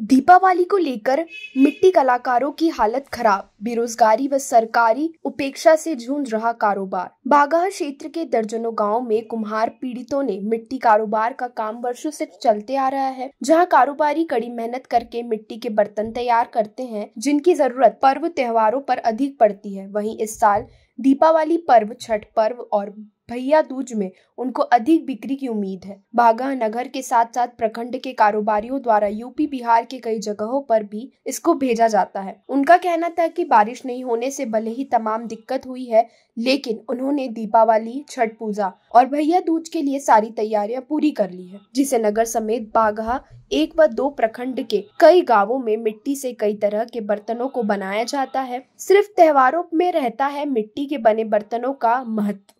दीपावली को लेकर मिट्टी कलाकारों की हालत खराब बेरोजगारी व सरकारी उपेक्षा से जूझ रहा कारोबार बागाह क्षेत्र के दर्जनों गांव में कुम्हार पीड़ितों ने मिट्टी कारोबार का काम वर्षों से चलते आ रहा है जहां कारोबारी कड़ी मेहनत करके मिट्टी के बर्तन तैयार करते हैं जिनकी जरूरत पर्व त्योहारों पर अधिक पड़ती है वही इस साल दीपावली पर्व छठ पर्व और भैया दूज में उनको अधिक बिक्री की उम्मीद है बागा नगर के साथ साथ प्रखंड के कारोबारियों द्वारा यूपी बिहार के कई जगहों पर भी इसको भेजा जाता है उनका कहना था कि बारिश नहीं होने से भले ही तमाम दिक्कत हुई है लेकिन उन्होंने दीपावली छठ पूजा और भैया दूज के लिए सारी तैयारियां पूरी कर ली है जिसे नगर समेत बाघा एक व दो प्रखंड के कई गांवों में मिट्टी से कई तरह के बर्तनों को बनाया जाता है सिर्फ त्योहारों में रहता है मिट्टी के बने बर्तनों का महत्व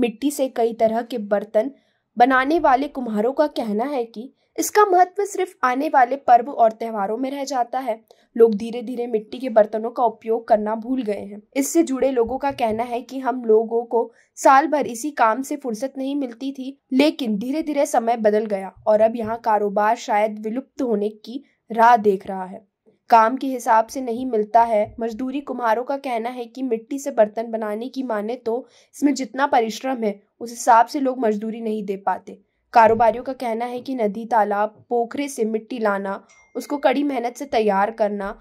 मिट्टी से कई तरह के बर्तन बनाने वाले कुम्हारों का कहना है कि इसका महत्व सिर्फ आने वाले पर्व और त्योहारों में रह जाता है लोग धीरे धीरे मिट्टी के बर्तनों का उपयोग करना भूल गए हैं इससे जुड़े लोगों का कहना है कि हम लोगों को साल भर इसी काम से फुर्सत नहीं मिलती थी लेकिन धीरे धीरे समय बदल गया और अब यहाँ कारोबार शायद विलुप्त होने की राह देख रहा है काम के हिसाब से नहीं मिलता है मजदूरी कुम्हारों का कहना है कि मिट्टी से बर्तन बनाने की माने तो इसमें जितना परिश्रम है उस हिसाब से लोग मजदूरी नहीं दे पाते कारोबारियों का कहना है कि नदी तालाब पोखरे से मिट्टी लाना उसको कड़ी मेहनत से तैयार करना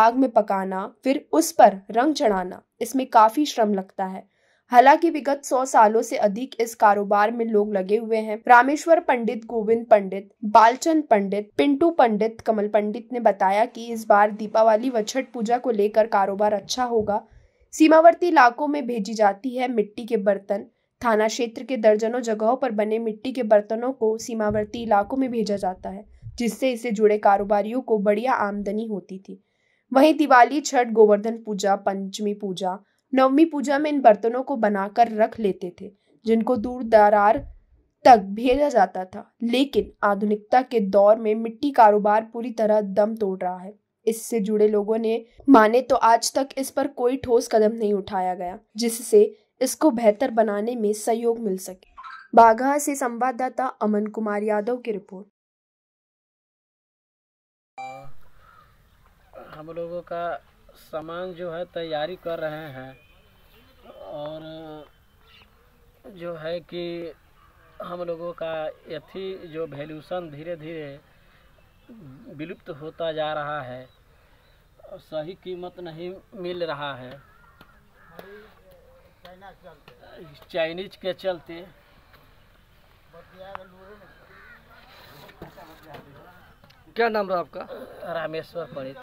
आग में पकाना फिर उस पर रंग चढ़ाना इसमें काफ़ी श्रम लगता है हालांकि विगत सौ सालों से अधिक इस कारोबार में लोग लगे हुए हैं रामेश्वर पंडित गोविंद पंडित बालचंद पंडित पिंटू पंडित कमल पंडित ने बताया कि इस बार दीपावली व छठ पूजा को लेकर कारोबार अच्छा होगा सीमावर्ती इलाकों में भेजी जाती है मिट्टी के बर्तन थाना क्षेत्र के दर्जनों जगहों पर बने मिट्टी के बर्तनों को सीमावर्ती इलाकों में भेजा जाता है जिससे इसे जुड़े कारोबारियों को बढ़िया आमदनी होती थी वहीं दिवाली छठ गोवर्धन पूजा पंचमी पूजा नवमी पूजा में इन बर्तनों को बनाकर रख लेते थे जिनको दूर दरार तक भेजा जाता था लेकिन आधुनिकता के दौर में मिट्टी कारोबार पूरी तरह दम तोड़ रहा है इससे जुड़े लोगों ने माने तो आज तक इस पर कोई ठोस कदम नहीं उठाया गया जिससे इसको बेहतर बनाने में सहयोग मिल सके बाघा से संवाददाता अमन कुमार यादव की रिपोर्ट हम लोगों का सामान जो है तैयारी कर रहे हैं और जो है कि हम लोगों का यथी जो वैल्यूशन धीरे धीरे विलुप्त होता जा रहा है सही कीमत नहीं मिल रहा है चाइनीज के चलते क्या नाम रहा आपका रामेश्वर पंडित